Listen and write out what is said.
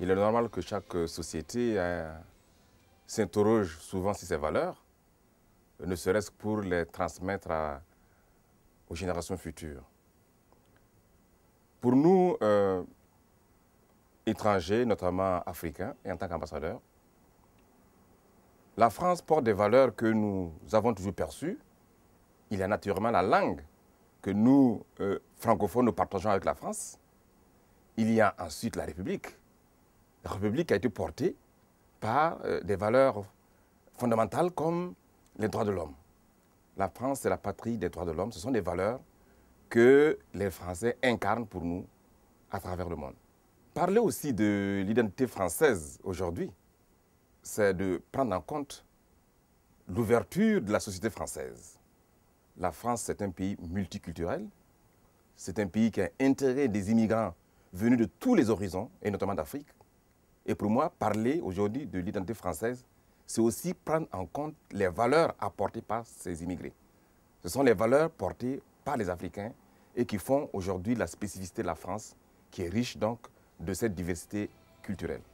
il est normal que chaque euh, société euh, s'interroge souvent sur ses valeurs, ne serait-ce que pour les transmettre aux générations futures. Pour nous, euh, étrangers, notamment africains, et en tant qu'ambassadeurs, la France porte des valeurs que nous avons toujours perçues. Il y a naturellement la langue que nous, francophones, nous partageons avec la France. Il y a ensuite la République la République a été portée par euh, des valeurs fondamentales comme les droits de l'homme. La France est la patrie des droits de l'homme. Ce sont des valeurs que les Français incarnent pour nous à travers le monde. Parler aussi de l'identité française aujourd'hui, c'est de prendre en compte l'ouverture de la société française. La France, c'est un pays multiculturel. C'est un pays qui a intérêt des immigrants venus de tous les horizons, et notamment d'Afrique. Et pour moi, parler aujourd'hui de l'identité française, c'est aussi prendre en compte les valeurs apportées par ces immigrés. Ce sont les valeurs portées par les Africains et qui font aujourd'hui la spécificité de la France, qui est riche donc de cette diversité culturelle.